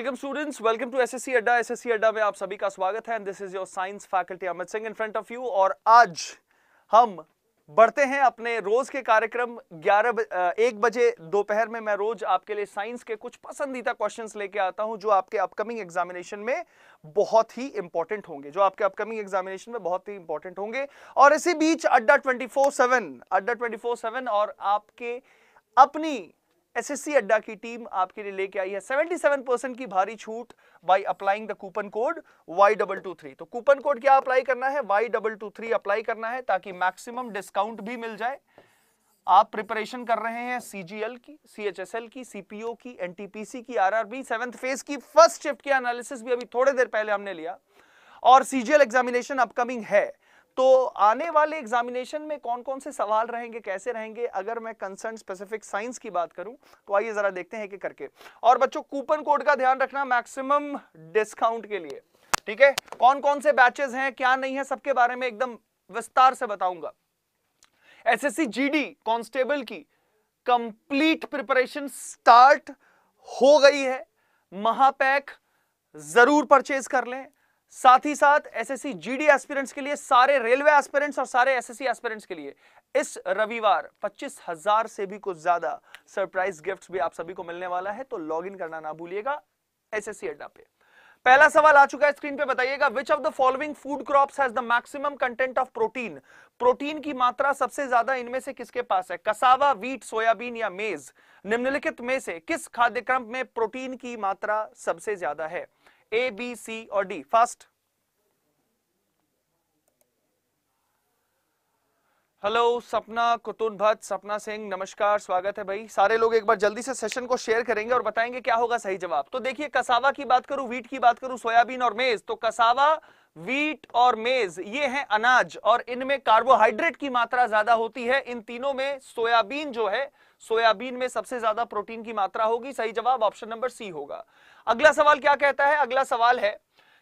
Welcome students welcome to SSC Adda SSC Adda में आप सभी का स्वागत है and this is your science faculty Amit Singh in front of you और आज हम बढ़ते हैं अपने रोज के कार्यक्रम 11 एक बजे दोपहर में मैं रोज आपके लिए साइंस के कुछ पसंदीदा क्वेश्चंस लेके आता हूं जो आपके अपकमिंग एग्जामिनेशन में बहुत ही इंपॉर्टेंट होंगे जो आपके अपकमिंग एग्जामिनेशन में बहुत ही इंपॉर्टेंट होंगे और इसी बीच अड्डा 24/7 अड्डा 24/7 और आपके अपनी एसएससी अड्डा की टीम आपके लिए लेके आई है 77 परसेंट की भारी छूट by applying the coupon code Y double two three तो कूपन कोड क्या अप्लाई करना है Y double two three apply करना है ताकि मैक्सिमम डिस्काउंट भी मिल जाए आप प्रिपरेशन कर रहे हैं सीजीएल की सीएचएसएल की सीपीओ की एनटीपीसी की आरआरबी सेवेंथ फेज की फर्स्ट शिफ्ट की एनालिसिस भी अभी थोड़ी देर पहले हमने लिया और सीजीएल एग्जामिनेशन अपकमिंग है तो आने वाले एग्जामिनेशन में कौन कौन से सवाल रहेंगे कैसे रहेंगे अगर मैं कंसर्न स्पेसिफिक साइंस की बात करूं तो आइए जरा देखते हैं कि करके और बच्चों कूपन कोड का ध्यान रखना मैक्सिमम डिस्काउंट के लिए ठीक है कौन कौन से बैचेस हैं क्या नहीं है सबके बारे में एकदम विस्तार से बताऊंगा एस एस कांस्टेबल की कंप्लीट प्रिपरेशन स्टार्ट हो गई है महापैक जरूर परचेज कर लें साथ ही साथ एसएससी जीडी एस्पिरेंट्स के लिए सारे रेलवे एस्पिरेंट्स और सारे एसएससी एस्पिरेंट्स के लिए इस रविवार पच्चीस हजार से भी कुछ ज्यादा सरप्राइज गिफ्ट्स भी आप सभी को मिलने वाला है तो लॉगिन करना ना भूलिएगा एसएससी अड्डा पे पहला सवाल आ चुका है स्क्रीन पे बताइएगा which of the following food crops has the maximum content of protein protein की मात्रा सबसे ज्यादा इनमें से किसके पास है कसावा वीट सोयाबीन या मेज निम्नलिखित में से किस खाद्य क्रम में प्रोटीन की मात्रा सबसे ज्यादा है ए बी सी और डी फास्ट हेलो सपना कुतुन भट्ट सपना सिंह नमस्कार स्वागत है भाई सारे लोग एक बार जल्दी से सेशन को शेयर करेंगे और बताएंगे क्या होगा सही जवाब तो देखिए कसावा की बात करूं वीट की बात करूं सोयाबीन और मेज तो कसावा वीट और मेज ये हैं अनाज और इनमें कार्बोहाइड्रेट की मात्रा ज्यादा होती है इन तीनों में सोयाबीन जो है सोयाबीन में सबसे ज्यादा प्रोटीन की मात्रा होगी सही जवाब ऑप्शन नंबर सी होगा अगला सवाल क्या कहता है अगला सवाल है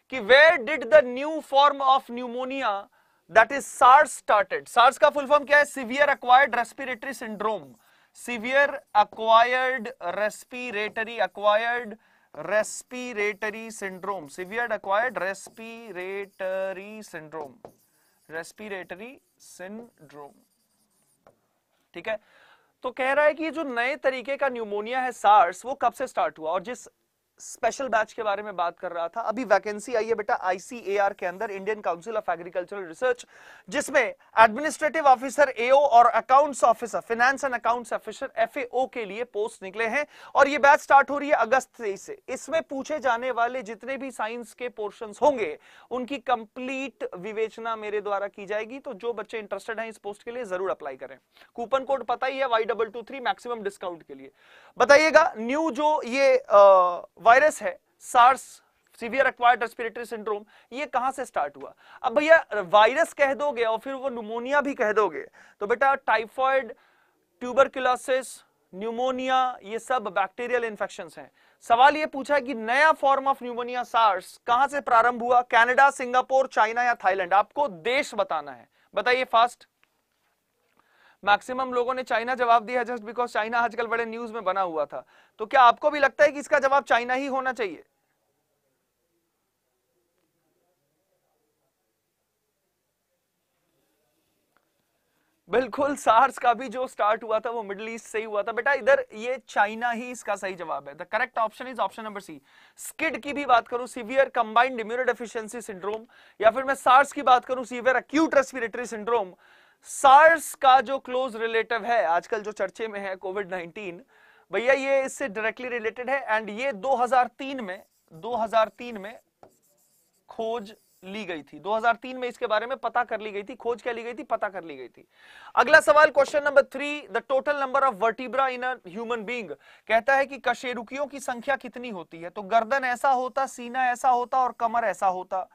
कि where did the new form of pneumonia that is SARS started SARS का फुल फॉर्म क्या है severe acquired respiratory syndrome severe acquired respiratory acquired respiratory syndrome severe acquired respiratory syndrome respiratory syndrome ठीक है तो कह रहा है कि जो नए तरीके का न्यूमोनिया है सार्स वो कब से स्टार्ट हुआ और जिस स्पेशल बैच के बारे में बात कर रहा था अभी वैकेंसी आई है बेटा आईसीएआर के अंदर Indian council of agricultural research जिसमें एडमिनिस्ट्रेटिव ऑफिसर एओ और accounts officer finance and accounts officer FAO के लिए पोस्ट निकले हैं और ये बैच स्टार्ट हो रही है अगस्त से इसमें पूछे जाने वाले जितने भी साइंस के पोर्शन होंगे उनकी कंप्लीट विवेचना मेरे द्वारा की जाएगी तो जो बच्चे इंटरेस्टेड है इस पोस्ट के लिए जरूर अप्लाई करें कूपन कोड पता ही है वाई मैक्सिमम डिस्काउंट के लिए बताइएगा न्यू जो ये वायरस है SARS severe acquired respiratory syndrome ये कहां से स्टार्ट हुआ अब भैया वायरस कह दोगे और फिर वो न्यूमोनिया भी कह दोगे तो बेटा टाइफॉइड ट्यूबरक्यूलोसिस न्यूमोनिया ये सब बैक्टीरियल इंफेक्शन हैं सवाल ये पूछा है कि नया फॉर्म ऑफ न्यूमोनिया सार्स कहां से प्रारंभ हुआ कनाडा सिंगापुर चाइना या थाईलैंड आपको देश बताना है बताइए फास्ट मैक्सिमम लोगों ने चाइना जवाब दिया जस्ट बिकॉज चाइना आजकल बड़े न्यूज में बना हुआ था तो क्या आपको भी लगता है कि इसका जवाब चाइना ही होना चाहिए बिल्कुल सार्स का भी जो स्टार्ट हुआ था वो मिडिल ईस्ट से ही हुआ था बेटा इधर ये चाइना ही इसका सही जवाब है the correct option is option number C SCID की भी बात करूं severe combined immunodeficiency syndrome या फिर मैं सार्स की बात करूं severe acute respiratory syndrome SARS का जो क्लोज रिलेटिव है आजकल जो चर्चे में है कोविड 19 भैया ये इससे डायरेक्टली रिलेटेड है एंड ये 2003 में 2003 में खोज ली गई थी 2003 में इसके बारे में पता कर ली गई थी खोज क्या ली गई थी पता कर ली गई थी अगला सवाल question number three the total number of vertebra in human being कहता है कि कशेरुकियों की संख्या कितनी होती है तो गर्दन ऐसा होता सीना ऐसा होता और कमर ऐसा होता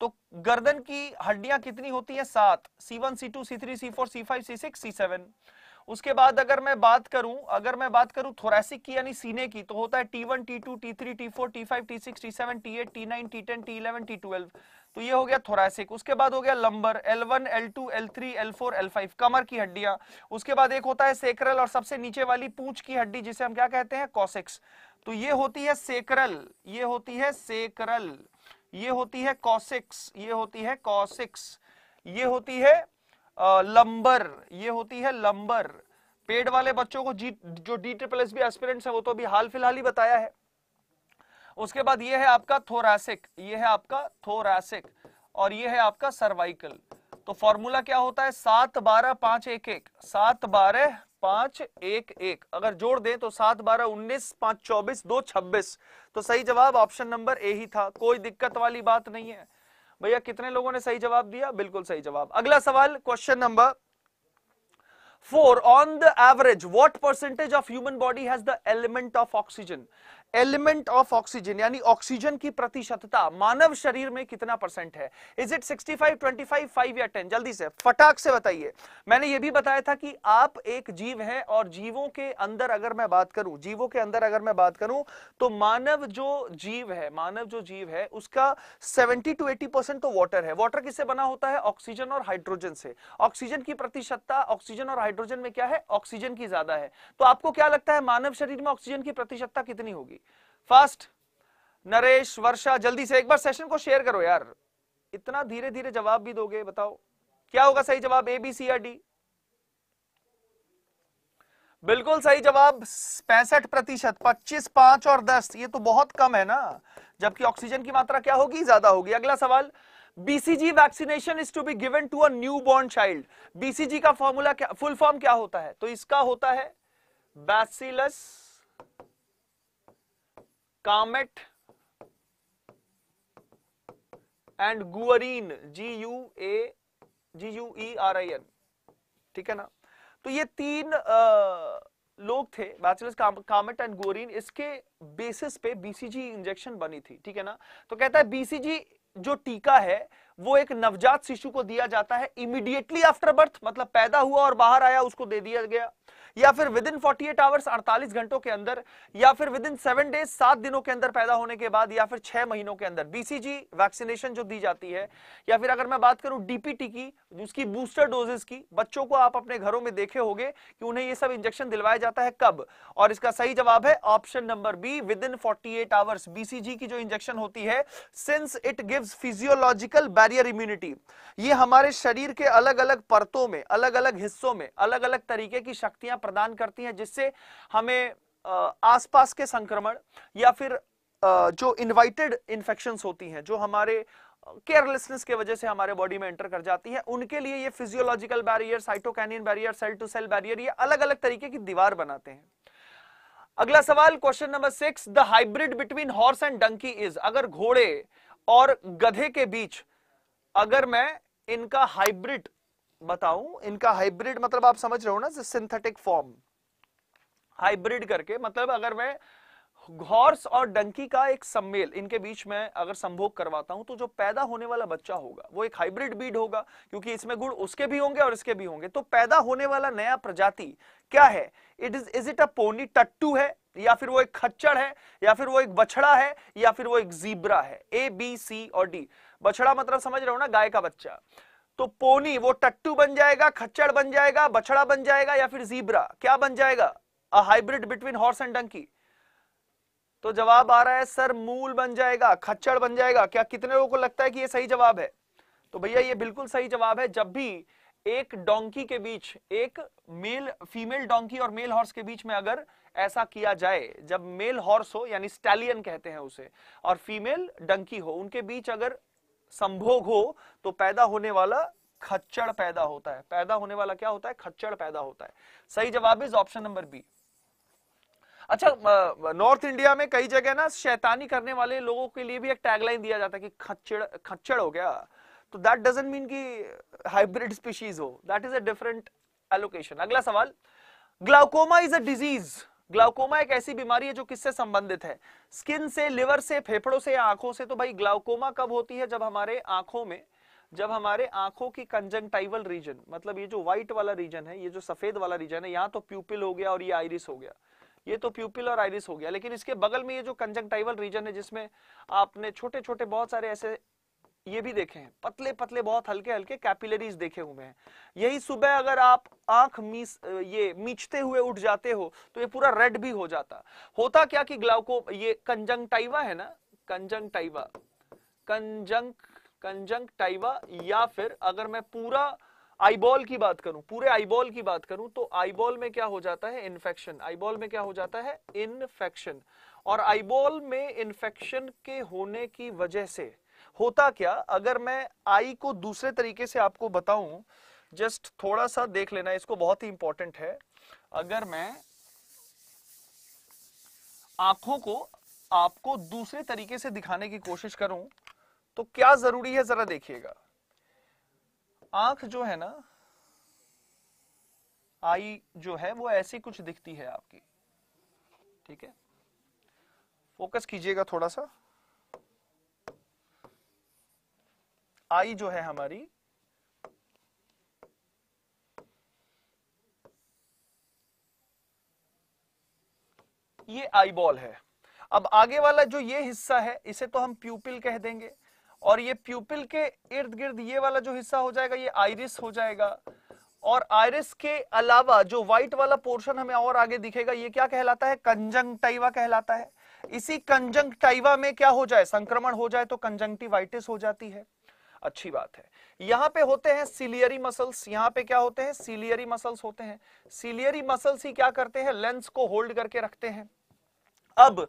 तो गर्दन की हड्डियां कितनी होती है सात C one C two C three C four C five C six C seven उसके बाद अगर मैं बात करूं अगर मैं बात करूं थोरेसिक की यानी सीने की तो होता है T one T two T three T four T five T six T seven T eight T nine T ten T eleven T twelve तो ये हो गया थोरेसिक उसके बाद हो गया lumbar L one L two L three L four L five कमर की हड्डियां उसके बाद एक होता है सेक्रल और सबसे नीचे वाली पूंछ की हड्डी जिसे हम क्या कहते हैं कॉसिक्स तो ये होती है सेक्रल ये होती है सेक्रल ये होती है कॉसिक्स ये होती है कॉसिक्स ये होती है लंबर ये होती है लंबर पेड वाले बच्चों को जी जो D triple S B aspirants है वो तो अभी हाल फिलहाल ही बताया है उसके बाद ये है आपका थोरासिक ये है आपका थोरासिक और ये है आपका सर्वाइकल तो फॉर्मूला क्या होता है सात बारह पांच एक एक सात बारह पांच एक एक अगर जोड़ दें तो सात बारह उन्नीस पांच चौबीस दो छब्बीस तो सही जवाब ऑप्शन नंबर ए ही था कोई दिक्कत वाली बात नहीं है भैया कितने लोगों ने सही जवाब दिया बिल्कुल सही जवाब अगला सवाल question number four on the average what percentage of human body has the element of oxygen element of oxygen यानी ऑक्सीजन की प्रतिशतता मानव शरीर में कितना परसेंट है इज इट 65 25 5 या 10 जल्दी से फटाक से बताइए मैंने यह भी बताया था कि आप एक जीव हैं और जीवों के अंदर अगर मैं बात करूं जीवों के अंदर अगर मैं बात करूं तो मानव जो जीव है मानव जो जीव है उसका सेवेंटी टू एटी परसेंट तो वॉटर है वॉटर किससे बना होता है ऑक्सीजन और हाइड्रोजन से ऑक्सीजन की प्रतिशतता ऑक्सीजन और हाइड्रोजन में क्या है ऑक्सीजन की ज्यादा है तो आपको क्या लगता है मानव शरीर में ऑक्सीजन की प्रतिशतता कितनी होगी फर्स्ट नरेश वर्षा जल्दी से एक बार सेशन को शेयर करो यार इतना धीरे धीरे जवाब भी दोगे बताओ क्या होगा सही जवाब ए बी सी या डी बिल्कुल सही जवाब पैंसठ प्रतिशत पच्चीस पांच और दस ये तो बहुत कम है ना जबकि ऑक्सीजन की मात्रा क्या होगी ज्यादा होगी अगला सवाल BCG vaccination is to be given to a new born child BCG का फॉर्मूला क्या फुल फॉर्म क्या होता है तो इसका होता है bacillus Calmette and Guerin G U A G U E R I N ठीक है ना तो ये तीन आ, लोग थे बैचलर्स कामेट एंड गोरिन इसके बेसिस पे बीसीजी इंजेक्शन बनी थी ठीक है ना तो कहता है बीसीजी जो टीका है वो एक नवजात शिशु को दिया जाता है इमीडिएटली आफ्टर बर्थ मतलब पैदा हुआ और बाहर आया उसको दे दिया गया या फिर विद इन एट आवर्स अड़तालीस घंटों के अंदर या फिर विद इन सेवन डेज सात दिनों के अंदर पैदा होने के बाद या फिर छह महीनों के अंदर बीसीजी वैक्सीनेशन जो दी जाती है या फिर अगर मैं बात करूं डीपीटी की उसकी बूस्टर डोजेस की बच्चों को आप अपने घरों में देखे होंगे कि उन्हें ये सब इंजेक्शन दिलवाया जाता है कब और इसका सही जवाब है option number B within forty hours BCG की जो इंजेक्शन होती है since it gives physiological barrier immunity ये हमारे शरीर के अलग अलग परतों में अलग अलग हिस्सों में अलग अलग तरीके की शक्ति शक्तियां प्रदान करती हैं जिससे हमें आसपास के संक्रमण या फिर जो इनवाइटेड इन्फेक्शन होती हैं जो हमारे केयरलेसनेस के वजह से हमारे बॉडी में एंटर कर जाती है उनके लिए ये physiological barrier cytokinin barrier cell to cell barrier ये अलग अलग तरीके की दीवार बनाते हैं अगला सवाल question number six the hybrid between horse and donkey is अगर घोड़े और गधे के बीच अगर मैं इनका हाइब्रिड बताऊं इनका हाइब्रिड मतलब आप समझ रहे हो ना सिंथेटिक फॉर्म हाइब्रिड करके मतलब अगर मैं घोर्स और डंकी का एक सम्मेल इनके बीच में अगर संभोग करवाता हूं तो जो पैदा होने वाला बच्चा होगा वो एक हाइब्रिड बीड होगा क्योंकि इसमें गुड़ उसके भी होंगे और इसके भी होंगे तो पैदा होने वाला नया प्रजाति क्या है it is is it a pony टट्टू है या फिर वो एक खच्चड़ है या फिर वो एक बछड़ा है या फिर वो एक जीब्रा है ए बी सी और डी बछड़ा मतलब समझ रहे हो ना गाय का बच्चा तो पोनी वो टट्टू बन जाएगा खच्चड़ बन जाएगा बछड़ा बन जाएगा या फिर जीब्रा क्या बन जाएगा a hybrid between horse and donkey तो जवाब आ रहा है सर मूल बन जाएगा खच्चर बन जाएगा क्या कितने लोगों को लगता है कि ये सही जवाब है तो भैया ये बिल्कुल सही जवाब है जब भी एक डोंकी के बीच एक मेल फीमेल डोंकी और मेल हॉर्स के बीच में अगर ऐसा किया जाए जब मेल हॉर्स हो यानी स्टैलियन कहते हैं उसे और फीमेल डंकी हो उनके बीच अगर संभोग हो तो पैदा होने वाला खच्चड़ पैदा होता है पैदा होने वाला क्या होता है खच्चड़ पैदा होता है सही जवाब इज ऑप्शन नंबर बी अच्छा नॉर्थ इंडिया में कई जगह ना शैतानी करने वाले लोगों के लिए भी एक टैगलाइन दिया जाता है कि खच्चड़ खच्चड़ हो गया तो दैट डजेंट मीन कि हाइब्रिड स्पीशीज हो that is a different allocation अगला सवाल glaucoma is a disease glaucoma एक ऐसी बीमारी है जो किससे संबंधित है स्किन से लिवर से फेफड़ों से या आंखों से तो भाई ग्लाउकोमा कब होती है जब हमारे आंखों में जब हमारे आंखों की कंजंक्टाइवल रीजन मतलब ये जो व्हाइट वाला रीजन है ये जो सफेद वाला रीजन है यहाँ तो प्यूपिल हो गया और ये आइरिस हो गया ये तो प्यूपिल और आइरिस हो गया लेकिन इसके बगल में ये जो कंजंक्टाइवल रीजन है जिसमें आपने छोटे छोटे बहुत सारे ऐसे ये भी देखे हैं पतले पतले बहुत हल्के हल्के कैपिलरीज देखे हुए हैं यही सुबह अगर आप आंख मीस ये मीचते हुए उठ जाते हो तो ये पूरा रेड भी हो जाता होता क्या कि ग्लाउको ये कंजंक्टाइवा है ना कंजंग कंजंक कंजंक्टाइवा या फिर अगर मैं पूरा आईबॉल की बात करूं पूरे आईबॉल की बात करूं तो आईबॉल में क्या हो जाता है इन्फेक्शन आईबॉल में क्या हो जाता है इन्फेक्शन और आईबॉल में इन्फेक्शन के होने की वजह से होता क्या अगर मैं आई को दूसरे तरीके से आपको बताऊं जस्ट थोड़ा सा देख लेना इसको बहुत ही इंपॉर्टेंट है अगर मैं आंखों को आपको दूसरे तरीके से दिखाने की कोशिश करूं तो क्या जरूरी है जरा देखिएगा आंख जो है ना आई जो है वो ऐसी कुछ दिखती है आपकी ठीक है फोकस कीजिएगा थोड़ा सा आई जो है हमारी ये आई बॉल है अब आगे वाला जो ये हिस्सा है इसे तो हम प्यूपिल कह देंगे और ये प्यूपिल के इर्द गिर्द ये वाला जो हिस्सा हो जाएगा ये आइरिस हो जाएगा और आयरिस के अलावा जो व्हाइट वाला पोर्शन हमें और आगे दिखेगा ये क्या कहलाता है कंजंग कहलाता है इसी कंजंग में क्या हो जाए संक्रमण हो जाए तो कंजंक्टिवाइटिस हो जाती है अच्छी बात है यहां पे होते हैं सिलियरी मसल्स यहां पे क्या होते हैं सिलियरी मसल्स होते हैं सिलियरी मसल्स ही क्या करते हैं लेंस को होल्ड करके रखते हैं अब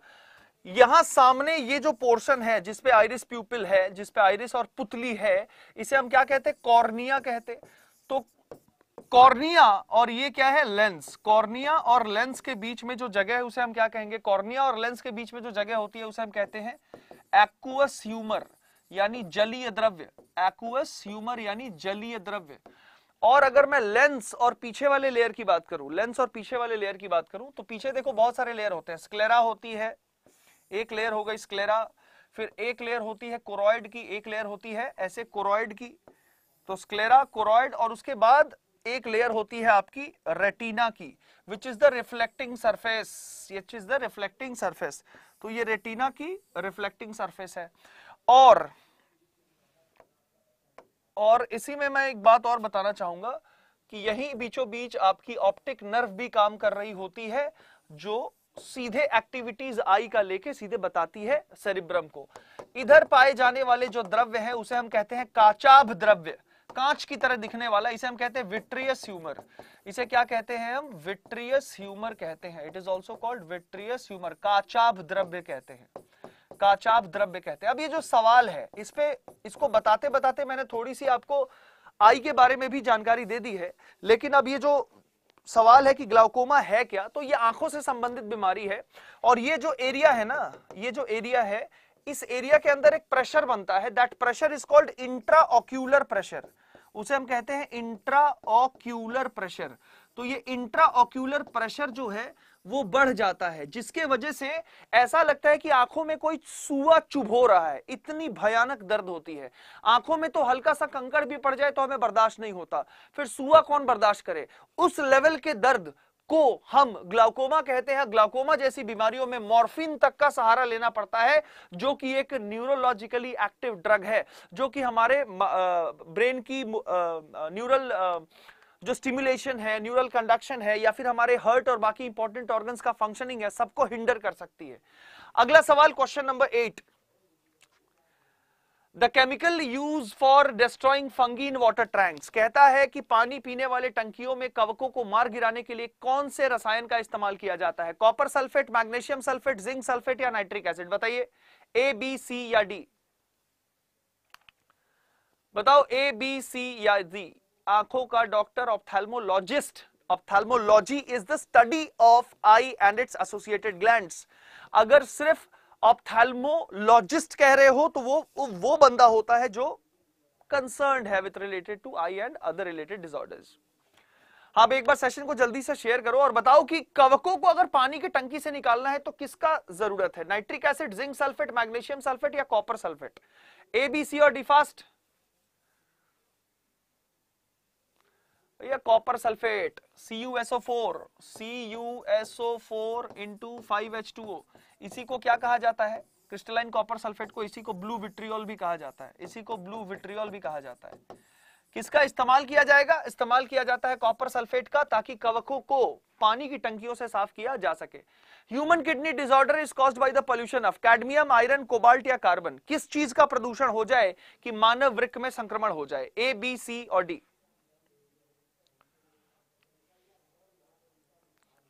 यहां सामने ये जो पोर्शन है जिसपे आइरिस प्यूपिल है जिसपे आइरिस और पुतली है इसे हम क्या कहते हैं कॉर्निया कहते तो कॉर्निया और ये क्या है लेंस कॉर्निया और लेंस के बीच में जो जगह है उसे हम क्या कहेंगे कॉर्निया और लेंस के बीच में जो जगह होती है उसे हम कहते हैं एक्वस ह्यूमर यानी जलीय द्रव्य एक्वस ह्यूमर यानी जलीय द्रव्य और अगर मैं लेंस और पीछे वाले लेयर की बात करूं लेंस और पीछे वाले लेयर की बात करूं तो पीछे देखो बहुत सारे लेयर होते हैं स्क्लेरा होती है एक लेयर हो गई स्क्लेरा फिर एक लेयर होती है कोरोइड की एक लेयर होती है ऐसे कोरोइड की तो स्क्लेरा कोरोइड और उसके बाद एक लेयर होती है आपकी रेटिना की which is the reflecting surface is the reflecting surface तो ये रेटिना की रिफ्लेक्टिंग सरफेस है और और इसी में मैं एक बात और बताना चाहूंगा कि यही बीचों बीच आपकी ऑप्टिक नर्व भी काम कर रही होती है जो सीधे एक्टिविटीज आई का लेके सीधे बताती है सेरिब्रम को इधर पाए जाने वाले जो द्रव्य हैं उसे हम कहते हैं काचाभ द्रव्य कांच की तरह दिखने वाला इसे हम कहते हैं विट्रियस ह्यूमर इसे क्या कहते हैं हम विट्रियस ह्यूमर कहते हैं it is also called vitreous humour काचाभ द्रव्य कहते हैं काचाप द्रव्य कहते हैं अब ये जो सवाल है इस पे इसको बताते बताते मैंने थोड़ी सी आपको आई के बारे में भी जानकारी दे दी है लेकिन अब ये जो सवाल है कि ग्लाउकोमा है क्या तो ये आंखों से संबंधित बीमारी है और ये जो एरिया है ना ये जो एरिया है इस एरिया के अंदर एक प्रेशर बनता है that pressure is called intraocular pressure उसे हम कहते हैं इंट्रा ऑक्यूलर प्रेशर तो ये इंट्रा ऑक्यूलर प्रेशर जो है वो बढ़ जाता है जिसके वजह से ऐसा लगता है कि आंखों में कोई सुआ चुभो रहा है इतनी भयानक दर्द होती है आंखों में तो हल्का सा कंकड़ भी पड़ जाए तो हमें बर्दाश्त नहीं होता फिर सुआ कौन बर्दाश्त करे उस लेवल के दर्द को हम ग्लाउकोमा कहते हैं ग्लाकोमा जैसी बीमारियों में मॉर्फिन तक का सहारा लेना पड़ता है जो कि एक न्यूरोलॉजिकली एक्टिव ड्रग है जो कि हमारे ब्रेन की न्यूरल जो स्टिमुलेशन है न्यूरल कंडक्शन है या फिर हमारे हर्ट और बाकी इंपॉर्टेंट ऑर्गन का फंक्शनिंग है सबको हिंडर कर सकती है अगला सवाल question number eight the chemical use for destroying fungi in water tanks कहता है कि पानी पीने वाले टंकियों में कवकों को मार गिराने के लिए कौन से रसायन का इस्तेमाल किया जाता है copper sulphate magnesium sulphate zinc sulphate या नाइट्रिक एसिड बताइए ए बी सी या डी बताओ ए बी सी या डी आंखों का doctor ophthalmologist ophthalmology is the study of eye and its associated gland अगर सिर्फ ऑप्थेलमोलॉजिस्ट कह रहे हो तो वो वो बंदा होता है जो कंसर्न है with related to eye and other related disorders आप एक बार सेशन को जल्दी से शेयर करो और बताओ कि कवकों को अगर पानी की टंकी से निकालना है तो किसका जरूरत है nitric acid zinc sulphate magnesium sulphate या कॉपर सल्फेट एबीसी और डिफास्ट भैया copper sulphate C U SO four C U SO four into five H two O इसी को क्या कहा जाता है क्रिस्टलाइन कॉपर सल्फेट को इसी को ब्लू विट्रियोल भी कहा जाता है इसी को ब्लू विट्रियोल भी कहा जाता है किसका इस्तेमाल किया जाएगा इस्तेमाल किया जाता है कॉपर सल्फेट का ताकि कवकों को पानी की टंकियों से साफ किया जा सके human kidney disorder is caused by the pollution of cadmium iron cobalt या कार्बन किस चीज का प्रदूषण हो जाए कि मानव वृक्क में संक्रमण हो जाए ए बी सी और डी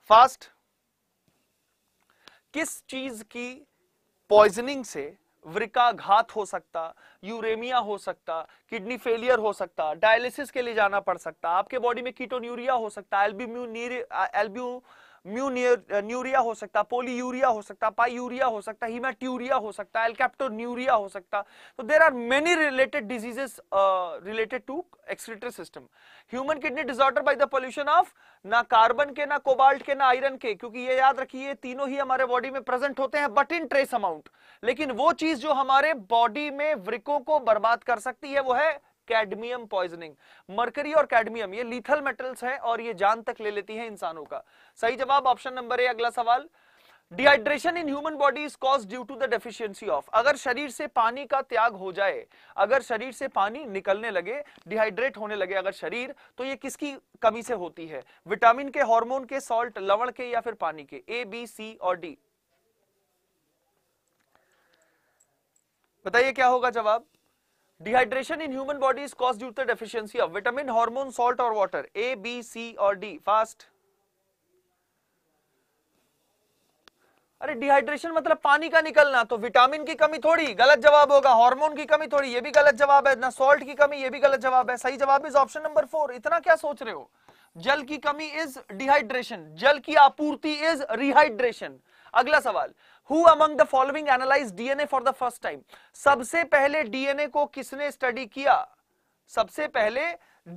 फास्ट किस चीज की पॉइजनिंग से वृकाघात हो सकता यूरेमिया हो सकता किडनी फेलियर हो सकता डायलिसिस के लिए जाना पड़ सकता आपके बॉडी में कीटोन्यूरिया हो सकता नीर एल्ब्यू म्यूनियर हो सकता पोली यूरिया हो सकता पाई यूरिया हो सकता हिमाट्यूरिया हो सकता न्यूरिया हो सकता तो there are many related diseases related to excretory system human kidney disorder by the pollution of ना कार्बन के ना कोबाल्ट के ना आयरन के क्योंकि ये याद रखिए तीनों ही हमारे बॉडी में प्रेजेंट होते हैं बट इन ट्रेस अमाउंट लेकिन वो चीज जो हमारे बॉडी में वृकों को बर्बाद कर सकती है वो है कैडमियम पॉइजनिंग मरकरी और कैडमियम ये लीथल मेटल्स हैं और ये जान तक ले लेती हैं इंसानों का सही जवाब ऑप्शन नंबर ए अगला सवाल dehydration in human body is cause due to the deficiency of अगर शरीर से पानी का त्याग हो जाए अगर शरीर से पानी निकलने लगे डिहाइड्रेट होने लगे अगर शरीर तो ये किसकी कमी से होती है विटामिन के हार्मोन के सॉल्ट लवण के या फिर पानी के ए बी सी और डी बताइए क्या होगा जवाब dehydration in human body is cause due to the of vitamin vitamin, salt और or ए बी सी और डी फास्ट अरे डिहाइड्रेशन मतलब पानी का निकलना तो विटामिन की कमी थोड़ी गलत जवाब होगा हार्मोन की कमी थोड़ी ये भी गलत जवाब है ना सॉल्ट की कमी ये भी गलत जवाब है सही जवाब इज ऑप्शन नंबर फोर इतना क्या सोच रहे हो जल की कमी इज डिहाइड्रेशन जल की आपूर्ति इज रिहाइड्रेशन अगला सवाल Who among the following analyse DNA for the first time सबसे पहले डीएनए को किसने स्टडी किया सबसे पहले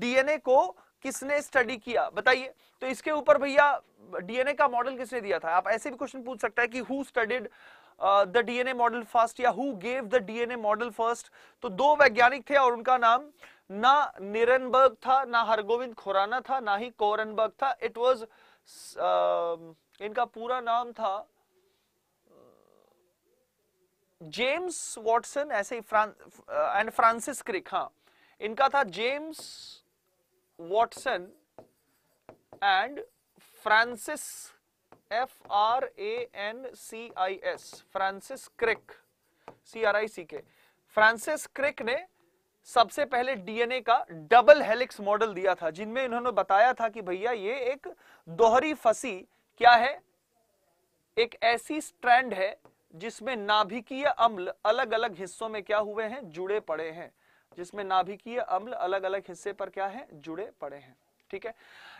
डीएनए को किसने स्टडी किया बताइए तो इसके ऊपर भैया डीएनए का मॉडल किसने दिया था आप ऐसे भी क्वेश्चन पूछ सकते हैं कि who studied the DNA model first या who gave the DNA model first तो दो वैज्ञानिक थे और उनका नाम ना निरनबर्ग था ना हरगोविंद खुराना था ना ही कोरनबर्ग था इट वाज uh, इनका पूरा नाम था जेम्स वॉटसन ऐसे ही एंड फ्रांसिस क्रिक हाँ इनका था James Watson and Francis F R A N C I S Francis Crick C R I C के फ्रांसिस क्रिक ने सबसे पहले डीएनए का डबल हेलिक्स मॉडल दिया था जिनमें इन्होंने बताया था कि भैया ये एक दोहरी फसी क्या है एक ऐसी स्ट्रैंड है जिसमें नाभिकीय अम्ल अलग अलग हिस्सों में क्या हुए हैं जुड़े पड़े हैं जिसमें नाभिकीय अम्ल अलग अलग हिस्से पर क्या है जुड़े पड़े हैं ठीक है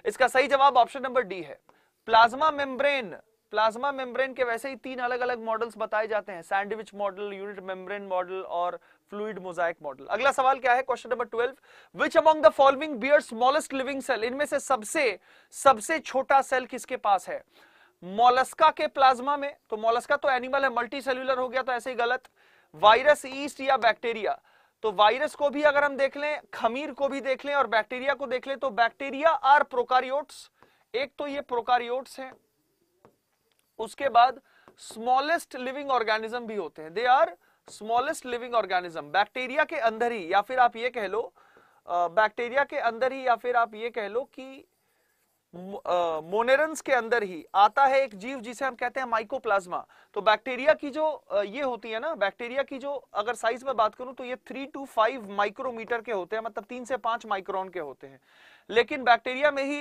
इसका सही जवाब ऑप्शन नंबर डी है प्लाज्मा मेम्ब्रेन प्लाज्मा मेम्ब्रेन के वैसे ही तीन अलग अलग मॉडल्स बताए जाते हैं sandwich model unit membrane model और फ्लूड मोजाइक मॉडल अगला सवाल क्या है question number twelve which among the following bear smallest living cell इनमें से सबसे सबसे छोटा सेल किसके पास है मोलस्का के प्लाज्मा में तो मोलस्का तो एनिमल है मल्टी सेल्यूलर हो गया तो ऐसे ही गलत वायरस ईस्ट या बैक्टीरिया तो वायरस को भी अगर हम देख लें खमीर को भी देख लें और बैक्टीरिया को देख लें तो बैक्टीरिया आर प्रोकारियोट्स एक तो ये प्रोकारियोट्स हैं उसके बाद स्मॉलेस्ट लिविंग ऑर्गेनिज्म भी होते हैं they are smallest living organism bacteria के अंदर ही या फिर आप ये कह लो बैक्टीरिया के अंदर ही या फिर आप ये कह लो कि मोनेरन्स के अंदर ही आता है एक जीव जिसे हम कहते हैं माइकोप्लाज्मा तो बैक्टीरिया की जो ये होती है ना बैक्टीरिया की जो अगर साइज में बात करूं तो ये थ्री टू फाइव माइक्रोमीटर के होते हैं मतलब तीन से पांच माइक्रोन के होते हैं लेकिन बैक्टीरिया में ही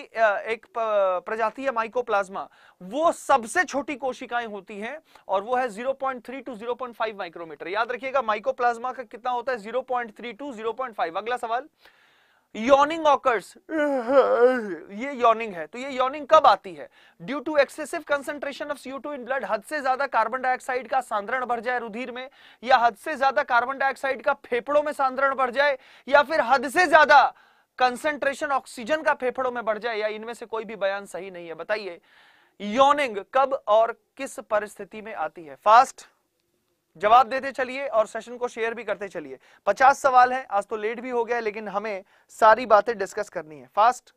एक प्रजाति है माइकोप्लाज्मा वो सबसे छोटी कोशिकाएं होती हैं और वो है 0.3 टू 0.5 माइक्रोमीटर याद रखिएगा माइकोप्लाज्मा का कितना होता है 0.3 टू 0.5 अगला सवाल योनिंग ऑकर्स ये योनिंग है तो ये योनिंग कब आती है due to excessive concentration of CO two in blood हद से ज्यादा कार्बन डाइऑक्साइड का सांद्रण बढ़ जाए रुधिर में या हद से ज्यादा कार्बन डाइऑक्साइड का फेफड़ों में सांद्रण बढ़ जाए या फिर हद से ज्यादा कंसेंट्रेशन ऑक्सीजन का फेफड़ों में बढ़ जाए या इनमें से कोई भी बयान सही नहीं है बताइए योनिंग कब और किस परिस्थिति में आती है फास्ट जवाब देते चलिए और सेशन को शेयर भी करते चलिए पचास सवाल है आज तो लेट भी हो गया लेकिन हमें सारी बातें डिस्कस करनी है फास्ट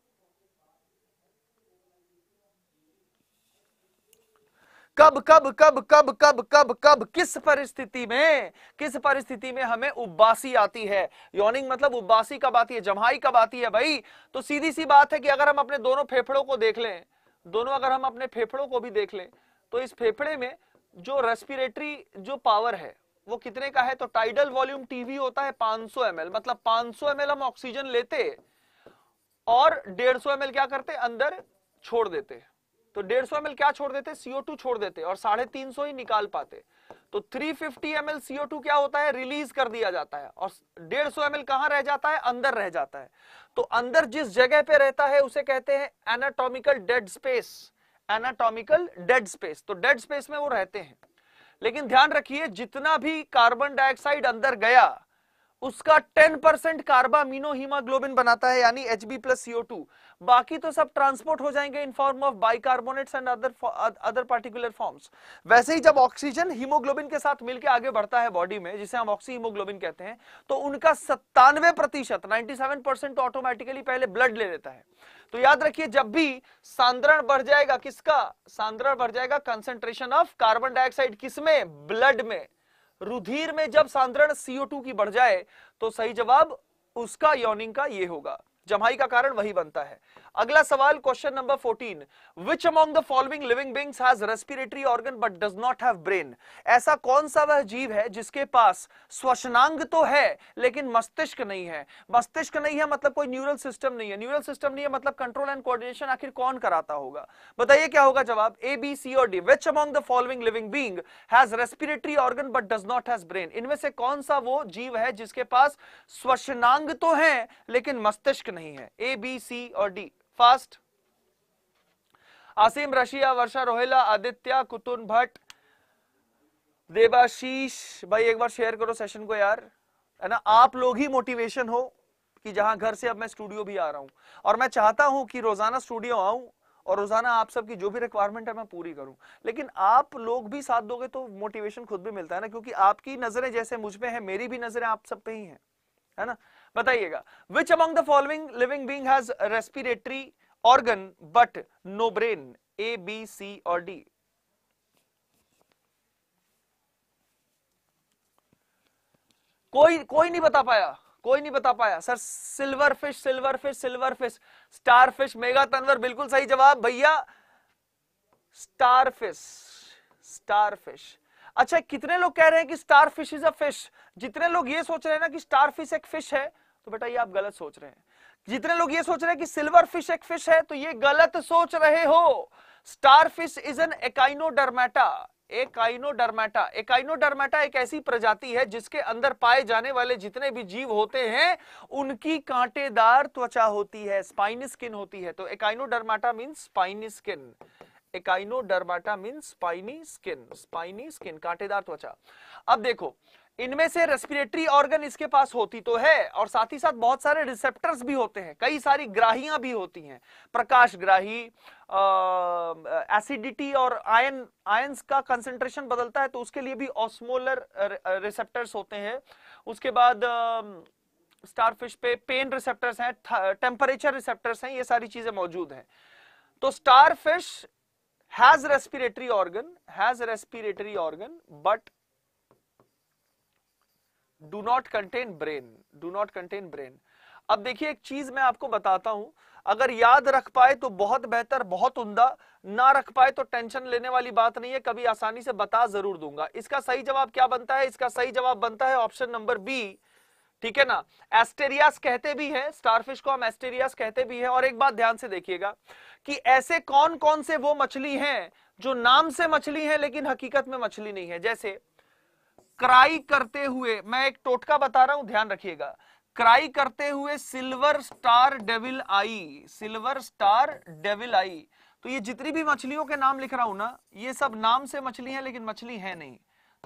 कब कब कब कब कब कब कब किस परिस्थिति में किस परिस्थिति में हमें उबासी आती है योनिंग मतलब उबासी कब आती है जमाई कब आती है भाई तो सीधी सी बात है कि अगर हम अपने दोनों फेफड़ों को देख लें दोनों अगर हम अपने फेफड़ों को भी देख लें तो इस फेफड़े में जो रेस्पिरेटरी जो पावर है वो कितने का है तो टाइडल वॉल्यूम टीवी होता है 500 ml मतलब 500 सौ हम ऑक्सीजन लेते और 150 सौ क्या करते अंदर छोड़ देते तो 150 सौ क्या छोड़ देते CO2 छोड़ देते और साढ़े तीन ही निकाल पाते तो 350 फिफ्टी एम क्या होता है रिलीज कर दिया जाता है और 150 सौ एम कहाँ रह जाता है अंदर रह जाता है तो अंदर जिस जगह पे रहता है उसे कहते हैं anatomical dead space anatomical dead space तो डेड स्पेस में वो रहते हैं लेकिन ध्यान रखिए जितना भी कार्बन डाइऑक्साइड अंदर गया उसका 10 परसेंट कार्बामीनो हीमाग्लोबिन बनाता है यानी H B plus CO two बाकी तो सब ट्रांसपोर्ट हो जाएंगे in form of bicarbonates and other other particular forms वैसे ही जब ऑक्सीजन हीमोग्लोबिन के साथ मिलकर आगे बढ़ता है बॉडी में जिसे हम ऑक्सी हीमोग्लोबिन कहते हैं तो उनका सत्तानवे प्रतिशत नाइन्टी तो ऑटोमेटिकली पहले ब्लड ले लेता है तो याद रखिए जब भी सांद्रण बढ़ जाएगा किसका सांद्रण बढ़ जाएगा कंसेंट्रेशन ऑफ कार्बन डाइऑक्साइड किसमें ब्लड में रुधिर में जब सांद्रण CO2 की बढ़ जाए तो सही जवाब उसका योनिंग का ये होगा जमाई का कारण वही बनता है अगला सवाल question number 14 which among the following living beings has respiratory organ but does not have brain ऐसा कौन सा वह जीव है जिसके पास श्वसनांग तो है लेकिन मस्तिष्क नहीं है मस्तिष्क नहीं है मतलब कोई न्यूरल सिस्टम नहीं है न्यूरल सिस्टम नहीं है मतलब कंट्रोल एंड कोऑर्डिनेशन आखिर कौन कराता होगा बताइए क्या होगा जवाब ए बी सी और D which among the following living being has respiratory organ but does not has brain इनमें से कौन सा वो जीव है जिसके पास श्वसनांग तो है लेकिन मस्तिष्क नहीं है ए बी सी और डी फास्ट आसिम रशिया वर्षा रोहिला आदित्य कुतुन भट्ट देवाशीष भाई एक बार शेयर करो सेशन को यार है ना आप लोग ही मोटिवेशन हो कि जहां घर से अब मैं स्टूडियो भी आ रहा हूं और मैं चाहता हूं कि रोजाना स्टूडियो आऊं और रोजाना आप सबकी जो भी रिक्वायरमेंट है मैं पूरी करूं लेकिन आप लोग भी साथ दोगे तो मोटिवेशन खुद भी मिलता है ना क्योंकि आपकी नजरें जैसे मुझ में है मेरी भी नजरें आप सब पे ही हैं है ना बताइएगा which among the following living being has respiratory organ but no brain A B C और डी कोई कोई नहीं बता पाया कोई नहीं बता पाया sir silver fish silver fish silver fish star fish Megha Tanwar बिल्कुल सही जवाब भैया स्टार फिश स्टार फिश अच्छा कितने लोग कह रहे हैं कि star fish is a fish जितने लोग ये सोच रहे हैं ना कि स्टार फिश एक फिश है तो बेटा ये आप गलत सोच रहे हैं जितने लोग ये सोच रहे हैं कि सिल्वर फिश एक फिश है तो ये गलत सोच रहे हो star fish is an echinodermata echinodermata echinodermata एक ऐसी प्रजाति है जिसके अंदर पाए जाने वाले जितने भी जीव होते हैं उनकी कांटेदार त्वचा होती है स्पाइन स्किन होती है तो echinodermata mean spiny skin echinodermata mean spiny skin spiny skin कांटेदार त्वचा अब देखो इनमें से रेस्पिरेटरी ऑर्गन इसके पास होती तो है और साथ ही साथ बहुत सारे रिसेप्टर्स भी होते हैं कई सारी ग्राहियां भी होती हैं प्रकाश ग्राही एसिडिटी और आयन आयंस का कंसेंट्रेशन बदलता है तो उसके लिए भी ऑस्मोलर रिसेप्टर्स होते हैं उसके बाद स्टारफिश पे पेन रिसेप्टर्स हैं टेम्परेचर रिसेप्टर्स हैं ये सारी चीजें मौजूद हैं तो starfish has respiratory organ has respiratory organ but do not contain brain do not contain brain अब देखिए एक चीज मैं आपको बताता हूं अगर याद रख पाए तो बहुत बेहतर बहुत उमदा ना रख पाए तो टेंशन लेने वाली बात नहीं है कभी आसानी से बता जरूर दूंगा इसका सही जवाब क्या बनता है इसका सही जवाब बनता है ऑप्शन नंबर बी ठीक है ना एस्टेरियास कहते भी हैं स्टारफिश को हम एस्टेरियास कहते भी हैं और एक बात ध्यान से देखिएगा कि ऐसे कौन कौन से वो मछली हैं जो नाम से मछली हैं लेकिन हकीकत में मछली नहीं है जैसे क्राई करते हुए मैं एक टोटका बता रहा हूं ध्यान रखिएगा क्राई करते हुए सिल्वर स्टार डेविल आई सिल्वर स्टार डेविल आई तो ये जितनी भी मछलियों के नाम लिख रहा हूं ना ये सब नाम से मछली है लेकिन मछली है नहीं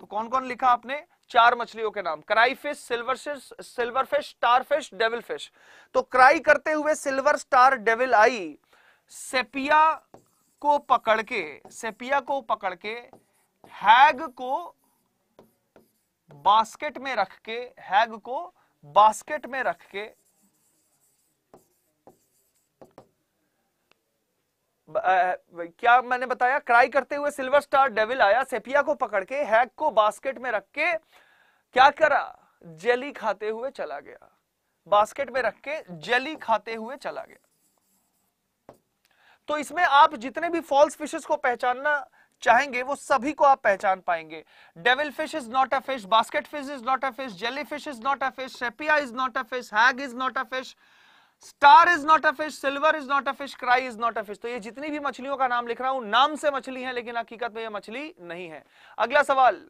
तो कौन कौन लिखा आपने चार मछलियों के नाम cry fish silver fish silver fish star fish devil fish तो क्राई करते हुए सिल्वर स्टार डेविल आई सेपिया को पकड़ के सेपिया को पकड़ के हैग को बास्केट में रख के हैग को बास्केट में रख के आ, क्या मैंने बताया क्राई करते हुए सिल्वर स्टार डेविल आया सेपिया को पकड़ के हैग को बास्केट में रख के क्या करा जेली खाते हुए चला गया बास्केट में रख के जेली खाते हुए चला गया तो इसमें आप जितने भी फॉल्स फिशेस को पहचानना चाहेंगे वो सभी को आप पहचान पाएंगे devil fish is not a fish basket fish is not a fish jelly fish is not a fish sepia is not a fish hag is not a fish star is not a fish silver is not a fish cry is not a fish तो ये जितनी भी मछलियों का नाम लिख रहा हूं नाम से मछली है लेकिन हकीकत में ये मछली नहीं है अगला सवाल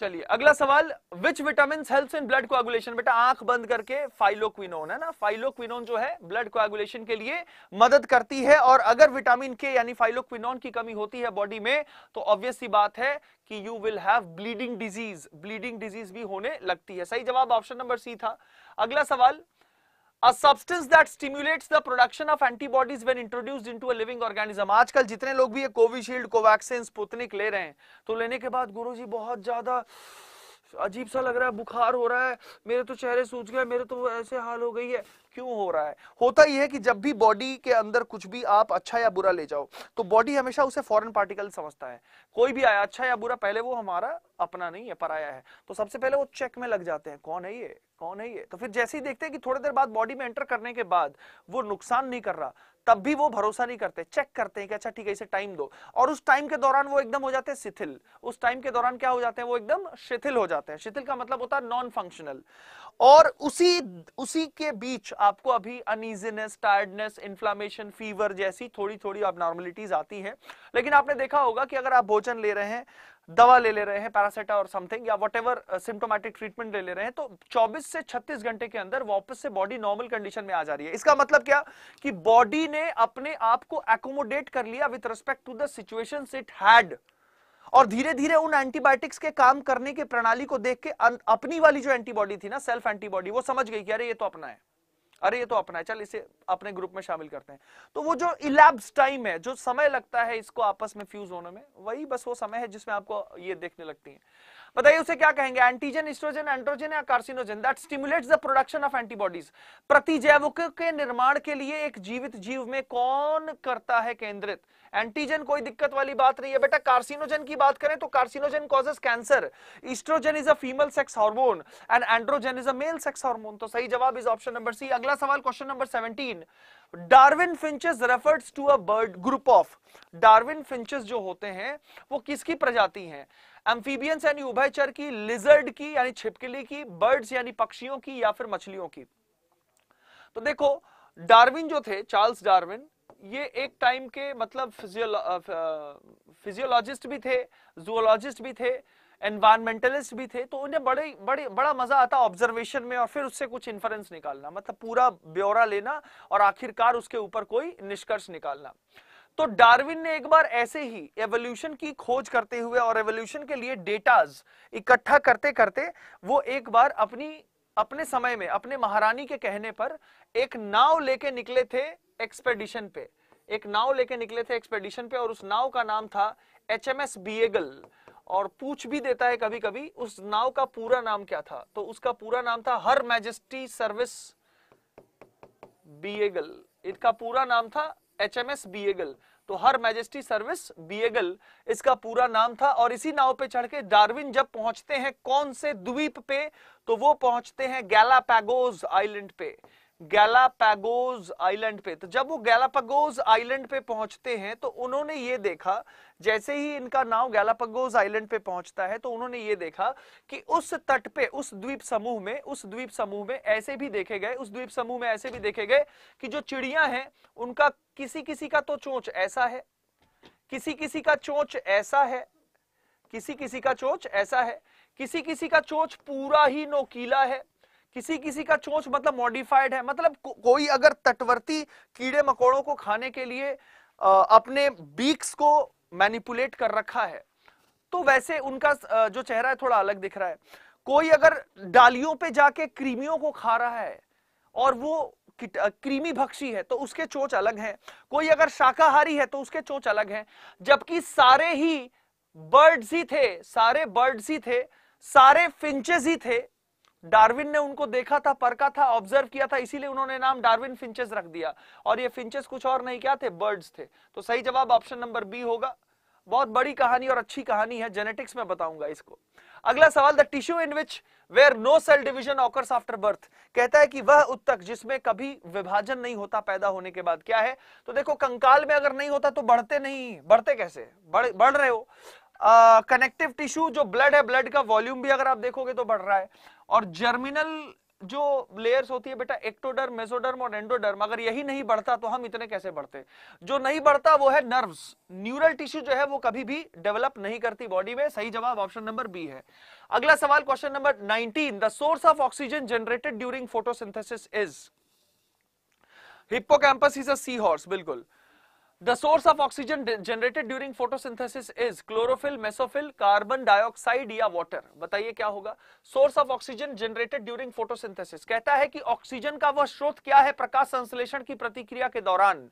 चलिए अगला सवाल which vitamin helps in blood coagulation बेटा आंख बंद करके फाइलोक्विनोन है ना फाइलोक्विनोन जो है ब्लड कोगुलेशन के लिए मदद करती है और अगर विटामिन के यानी फाइलोक्विनोन की कमी होती है बॉडी में तो ऑब्वियस सी बात है कि you will have bleeding disease bleeding disease भी होने लगती है सही जवाब ऑप्शन नंबर सी था अगला सवाल a substance that stimulates the production of antibodies when introduced into a living organism आजकल जितने लोग भी ये कोविशील्ड कोवैक्सिन स्पुतनिक ले रहे हैं तो लेने के बाद गुरु जी बहुत ज्यादा अजीब सा लग रहा है बुखार हो रहा है मेरे तो चेहरे सूज गए मेरे तो ऐसे हाल हो गई है क्यों हो रहा है होता यह है कि जब भी बॉडी के अंदर कुछ भी आप अच्छा या बुरा ले जाओ तो बॉडी हमेशा उसे फॉरेन पार्टिकल समझता है कोई भी आया अच्छा या बुरा पहले वो हमारा अपना नहीं है पराया है तो सबसे पहले वो चेक में लग जाते हैं कौन है ये कौन है ये तो फिर जैसे ही देखते हैं कि थोड़ी देर बाद बॉडी में एंटर करने के बाद वो नुकसान नहीं कर रहा तब भी वो भरोसा नहीं करते चेक करते हैं कि अच्छा ठीक है इसे टाइम दो और उस टाइम के दौरान वो एकदम हो जाते हैं शिथिल उस टाइम के दौरान क्या हो जाते हैं वो एकदम शिथिल हो जाते हैं शिथिल का मतलब होता है नॉन फंक्शनल और उसी उसी के बीच आपको अभी अनइजीनेस टायर्डनेस इन्फ्लामेशन फीवर जैसी थोड़ी थोड़ी अब नॉर्मलिटीज आती है लेकिन आपने देखा होगा कि अगर आप भोजन ले रहे हैं दवा ले ले रहे हैं पैरासेटा और समथिंग या वट एवर सिम्टोमेटिक ट्रीटमेंट ले ले रहे हैं तो 24 से 36 घंटे के अंदर वापस से बॉडी नॉर्मल कंडीशन में आ जा रही है इसका मतलब क्या कि बॉडी ने अपने आप को एकोमोडेट कर लिया with respect to the situation it had और धीरे धीरे उन एंटीबायोटिक्स के काम करने की प्रणाली को देख के अपनी वाली जो एंटीबॉडी थी ना सेल्फ एंटीबॉडी वो समझ गई कि अरे ये तो अपना है अरे ये तो अपना है चल इसे अपने ग्रुप में शामिल करते हैं तो वो जो इलेब्स टाइम है जो समय लगता है इसको आपस में फ्यूज होने में वही बस वो समय है जिसमें आपको ये देखने लगती है बताइए उसे क्या कहेंगे एंटीजन इस्ट्रोजन एंड्रोजन या carcinogen that stimulates the production of antibodies प्रतिजैवक के निर्माण के लिए एक जीवित जीव में कौन करता है केंद्रित एंटीजन कोई दिक्कत वाली बात नहीं है बेटा कार्सिनोजन की बात करें तो carcinogen causes cancer oestrogen is a female sex hormone and androgen is a male sex hormone तो सही जवाब इज ऑप्शन नंबर सी अगला सवाल question number 17 Darwin finches referred to a bird group of Darwin finches जो होते हैं वो किसकी प्रजाति हैं एम्फीबियंस यानी उभयचर की लिजर्ड की यानी छिपकली की बर्ड्स यानी पक्षियों की या फिर मछलियों की तो देखो डार्विन जो थे चार्ल्स डार्विन ये एक टाइम के मतलब फिजियोलॉजिस्ट भी थे जुअलॉजिस्ट भी थे एनवायरमेंटलिस्ट भी थे तो उन्हें बड़े बड़े बड़ा मजा आता ऑब्जर्वेशन में और फिर उससे कुछ इन्फरेंस निकालना मतलब पूरा ब्यौरा लेना और आखिरकार उसके ऊपर कोई निष्कर्ष निकालना तो डार्विन ने एक बार ऐसे ही एवोल्यूशन की खोज करते हुए और एवोल्यूशन के लिए डेटाज इकट्ठा करते करते वो एक बार अपनी अपने समय में अपने महारानी के कहने पर एक नाव लेके निकले थे एक्सपेडिशन पे एक नाव लेके निकले थे एक्सपेडिशन पे और उस नाव का नाम था एच एम एस बीएगल और पूछ भी देता है कभी कभी उस नाव का पूरा नाम क्या था तो उसका पूरा नाम था हर मैजेस्टी सर्विस बिएगल इसका पूरा नाम था एच एम एस बीएगल तो हर मैजेस्टी सर्विस बीएगल इसका पूरा नाम था और इसी नाव पे चढ़ के डार्विन जब पहुंचते हैं कौन से द्वीप पे तो वो पहुंचते हैं पैगोज आइलैंड पे गैलापैगोज आइलैंड पे तो जब वो गैलापागोज आइलैंड पे पहुंचते हैं तो उन्होंने ये देखा जैसे ही इनका नाव गैलापागोज आइलैंड पे पहुंचता है तो उन्होंने ये देखा कि उस तट पे उस द्वीप समूह में उस द्वीप समूह में ऐसे भी देखे गए उस द्वीप समूह में ऐसे भी देखे गए कि जो चिड़िया है उनका किसी किसी का तो चोच ऐसा है किसी किसी का चोच ऐसा है किसी किसी का चोच ऐसा है किसी किसी का चोच पूरा ही नोकीला है किसी किसी का चोंच मतलब मॉडिफाइड है मतलब को, कोई अगर तटवर्ती कीड़े मकोड़ों को खाने के लिए आ, अपने बीक्स को मैनिपुलेट कर रखा है तो वैसे उनका जो चेहरा है थोड़ा अलग दिख रहा है कोई अगर डालियों पे जाके क्रीमियों को खा रहा है और वो क्रीमी भक्षी है तो उसके चोच अलग हैं कोई अगर शाकाहारी है तो उसके चोच अलग हैं जबकि सारे ही बर्ड्स ही थे सारे बर्ड्स ही थे सारे फिंचेस ही थे डार्विन ने उनको देखा था परखा था ऑब्जर्व किया था इसीलिए उन्होंने नाम डार्विन फिंचेस रख दिया और ये फिंचेस कुछ और नहीं क्या थे बर्ड्स थे तो सही जवाब ऑप्शन नंबर बी होगा बहुत बड़ी कहानी और अच्छी कहानी है जेनेटिक्स में बताऊंगा इसको अगला सवाल the tissue in which where no cell division occurs after birth कहता है कि वह उत्तक जिसमें कभी विभाजन नहीं होता पैदा होने के बाद क्या है तो देखो कंकाल में अगर नहीं होता तो बढ़ते नहीं बढ़ते कैसे बढ़ बढ़ रहे हो कनेक्टिव uh, टिश्यू जो ब्लड है ब्लड का वॉल्यूम भी अगर आप देखोगे तो बढ़ रहा है और जर्मिनल जो लेयर्स होती है बेटा एक्टोडर मेसोडर्म और एंडोडर्म अगर यही नहीं बढ़ता तो हम इतने कैसे बढ़ते जो नहीं बढ़ता वो है नर्व्स न्यूरल टिश्यू जो है वो कभी भी डेवलप नहीं करती बॉडी में सही जवाब ऑप्शन नंबर बी है अगला सवाल question number 19 the source of oxygen generated during photosynthesis is hippocampus is a sea horse बिल्कुल The source of oxygen generated during photosynthesis is chlorophyll, mesophyll, carbon dioxide या water. बताइए क्या होगा Source of oxygen generated during photosynthesis. कहता है कि oxygen का वह स्रोत क्या है प्रकाश संश्लेषण की प्रतिक्रिया के दौरान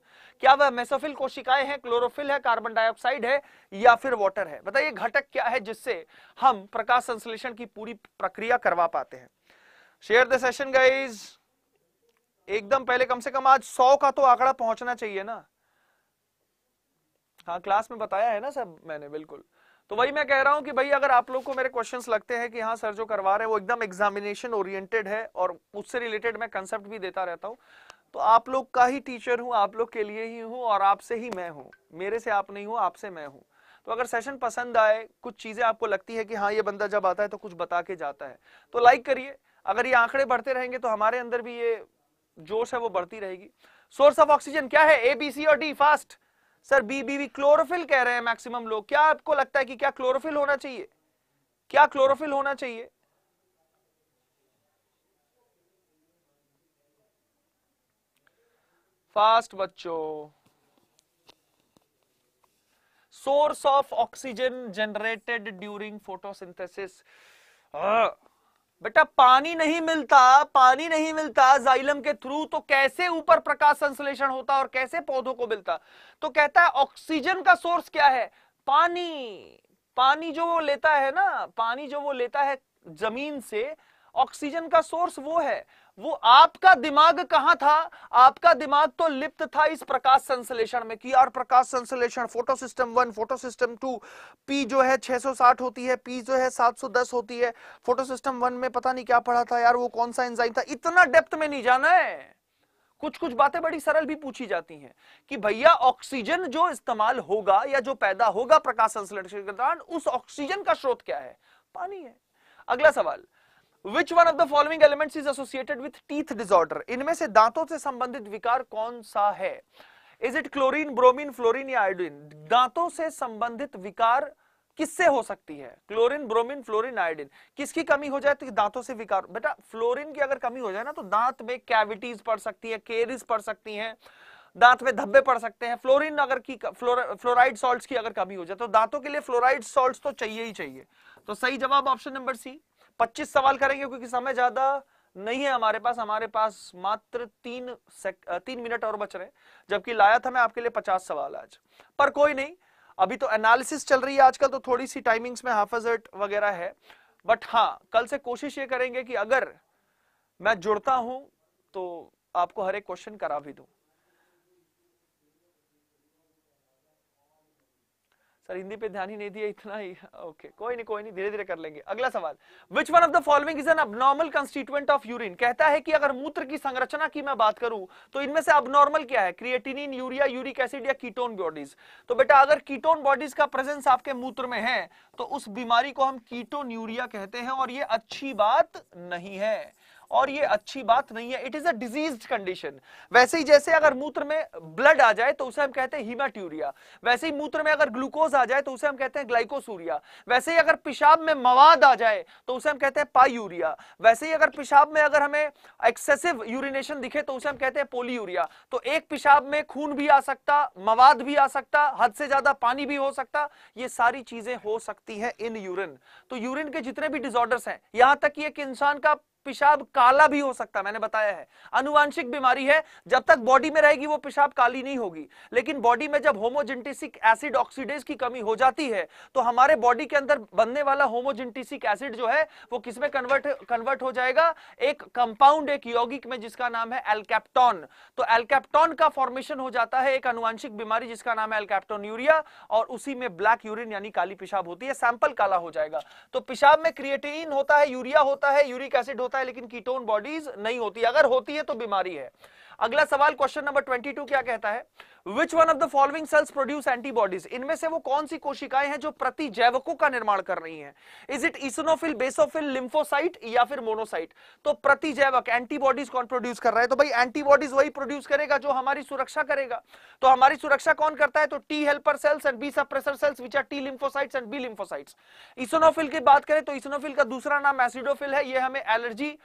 क्या वह मेसोफिल कोशिकाएं हैं क्लोरोफिल है कार्बन डाइऑक्साइड है या फिर वाटर है बताइए घटक क्या है जिससे हम प्रकाश संश्लेषण की पूरी प्रक्रिया करवा पाते हैं शेयर द सेशन गाइज एकदम पहले कम से कम आज सौ का तो आंकड़ा पहुंचना चाहिए ना हाँ क्लास में बताया है ना सब मैंने बिल्कुल तो वही मैं कह रहा हूँ कि भाई अगर आप लोग को मेरे क्वेश्चंस लगते हैं कि हाँ सर जो करवा रहे हैं वो एकदम एग्जामिनेशन ओरिएंटेड है और उससे रिलेटेड मैं कंसेप्ट भी देता रहता हूँ तो आप लोग का ही टीचर हूँ आप लोग के लिए ही हूँ और आपसे ही मैं हूँ मेरे से आप नहीं हूँ आपसे मैं हूँ तो अगर सेशन पसंद आए कुछ चीज़ें आपको लगती है कि हाँ ये बंदा जब आता है तो कुछ बता के जाता है तो लाइक करिए अगर ये आंकड़े बढ़ते रहेंगे तो हमारे अंदर भी ये जोश है वो बढ़ती रहेगी सोर्स ऑफ ऑक्सीजन क्या है ए बी सी और डी फास्ट सर बीबीवी क्लोरोफिल कह रहे हैं मैक्सिमम लोग क्या आपको लगता है कि क्या क्लोरोफिल होना चाहिए क्या क्लोरोफिल होना चाहिए फास्ट बच्चों source of oxygen generated during photosynthesis बेटा पानी नहीं मिलता पानी नहीं मिलता जाइलम के थ्रू तो कैसे ऊपर प्रकाश संश्लेषण होता और कैसे पौधों को मिलता तो कहता है ऑक्सीजन का सोर्स क्या है पानी पानी जो वो लेता है ना पानी जो वो लेता है जमीन से ऑक्सीजन का सोर्स वो है वो आपका दिमाग कहां था आपका दिमाग तो लिप्त था इस प्रकाश संश्लेषण में कि यार प्रकाश संश्लेषण photo system one photo system two P जो है 660 होती है पी जो है 710 होती है फोटो सिस्टम वन में पता नहीं क्या पढ़ा था यार वो कौन सा एंजाइम था इतना डेप्थ में नहीं जाना है कुछ कुछ बातें बड़ी सरल भी पूछी जाती हैं कि भैया ऑक्सीजन जो इस्तेमाल होगा या जो पैदा होगा प्रकाश संश्लेषण के दौरान उस ऑक्सीजन का स्रोत क्या है पानी है अगला सवाल which one of the following element is associated with teeth disorder इनमें से दांतों से संबंधित विकार कौन सा है is it chlorine bromine fluorine या आयोडिन दांतों से संबंधित विकार किससे हो सकती है क्लोरीन ब्रोमीन फ्लोरीन आयोडीन किसकी कमी हो जाए तो दांतों से विकार बेटा फ्लोरीन की अगर कमी हो जाए ना तो दांत में कैविटीज पड़ सकती है केरिस पड़ सकती है दांत में धब्बे पड़ सकते हैं फ्लोरीन अगर की फ्लोर, फ्लोराइड सॉल्ट्स की अगर कमी हो जाए तो दांतों के लिए फ्लोराइड सॉल्ट तो चाहिए ही चाहिए तो सही जवाब ऑप्शन नंबर सी 25 सवाल करेंगे क्योंकि समय ज्यादा नहीं है हमारे पास हमारे पास मात्र तीन तीन मिनट और बच रहे हैं जबकि लाया था मैं आपके लिए पचास सवाल आज पर कोई नहीं अभी तो एनालिसिस चल रही है आजकल तो थोड़ी सी टाइमिंग्स में हाफ हजर्ट वगैरह है बट हाँ कल से कोशिश ये करेंगे कि अगर मैं जुड़ता हूं तो आपको हर एक क्वेश्चन करा भी दूं सर हिंदी पे ध्यान ही नहीं दिया इतना ही ओके कोई नहीं कोई नहीं धीरे धीरे कर लेंगे अगला सवाल which one of the following is an abnormal constituent of urine कहता है कि अगर मूत्र की संरचना की मैं बात करूं तो इनमें से अबनॉर्मल क्या है क्रिएटिनिन यूरिया यूरिक एसिड या कीटोन बॉडीज तो बेटा अगर कीटोन बॉडीज का प्रेजेंस आपके मूत्र में है तो उस बीमारी को हम कीटोन यूरिया कहते हैं और ये अच्छी बात नहीं है और ये अच्छी बात नहीं है it is a disease condition वैसे ही जैसे अगर मूत्र में ब्लड आ जाए तो उसे हम कहते हैं हीमाट्यूरिया वैसे ही मूत्र में अगर ग्लूकोज आ जाए तो उसे हम कहते हैं ग्लाइकोसूरिया वैसे ही अगर पिशाब में मवाद आ जाए तो उसे हम कहते हैं पायूरिया वैसे ही अगर पिशाब में अगर हमें एक्सेसिव यूरिनेशन दिखे तो उसे हम कहते हैं पोलीयूरिया तो एक पिशाब में खून भी आ सकता मवाद भी आ सकता हद से ज्यादा पानी भी हो सकता ये सारी चीजें हो सकती है इन यूरिन तो यूरिन के जितने भी डिसऑर्डर्स हैं यहां तक कि एक इंसान का पिशाब काला भी हो सकता है मैंने बताया है अनुवांशिक बीमारी है जब तक बॉडी में रहेगी वो पिशाब काली नहीं होगी लेकिन बॉडी में जब होमोजेंटिसिक एसिड ऑक्सीडेज की कमी हो जाती है तो हमारे बॉडी के अंदर बनने वाला होमोजेंटिसिक एसिड जो है वो किसमें कन्वर्ट कन्वर्ट हो जाएगा एक कंपाउंड एक यौगिक में जिसका नाम है एल्कैप्टॉन तो एल्कैप्टॉन का फॉर्मेशन हो जाता है एक अनुवांशिक बीमारी जिसका नाम है एल्कैप्टॉन यूरिया और उसी में ब्लैक यूरिन यानी काली पिशाब होती है सैंपल काला हो जाएगा तो पिशाब में क्रिएटिन होता है यूरिया होता है यूरिक एसिड होता है लेकिन कीटोन बॉडीज नहीं होती अगर होती है तो बीमारी है अगला सवाल क्वेश्चन नंबर 22 क्या कहता है which one of the following cells produce antibodies इनमें से वो कौन सी कोशिकाएं हैं जो प्रति जैवकों का निर्माण कर रही हैं is it eosinophil basophil lymphocyte या फिर मोनोसाइट तो प्रति जैवक एंटीबॉडीज कौन प्रोड्यूस कर रहा है तो भाई एंटीबॉडीज वही प्रोड्यूस करेगा जो हमारी सुरक्षा करेगा तो हमारी सुरक्षा कौन करता है तो T helper cells and B suppressor cells which are T lymphocytes and B lymphocytes eosinophil की बात करें तो इसोनोफिल का दूसरा नाम एसिडोफिल है यह हमें एलर्जी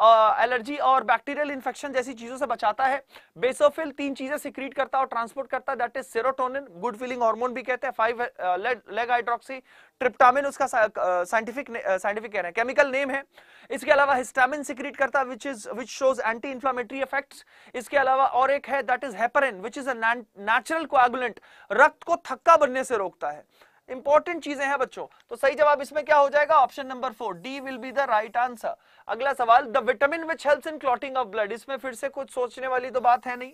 एलर्जी और बैक्टीरियल इन्फेक्शन जैसी चीजों से बचाता है बेसोफिल तीन चीजें सिक्रीट करता और ट्रांसपोर्ट करता that is serotonin good feeling hormone भी कहते हैं फाइव लेग हाइड्रोक्सी ट्रिप्टामिन उसका साइंटिफिक साइंटिफिक कह रहे हैं केमिकल नेम है इसके अलावा हिस्टामिन सिक्रीट करता which is which shows anti inflammatory effects इसके अलावा और एक है that is heparin which is a natural coagulant रक्त को थक्का बनने से रोकता है इंपॉर्टेंट चीजें हैं बच्चों तो सही जवाब इसमें क्या हो जाएगा option number four D will be the right answer अगला सवाल the vitamin which help in clotting of blood इसमें फिर से कुछ सोचने वाली तो बात है नहीं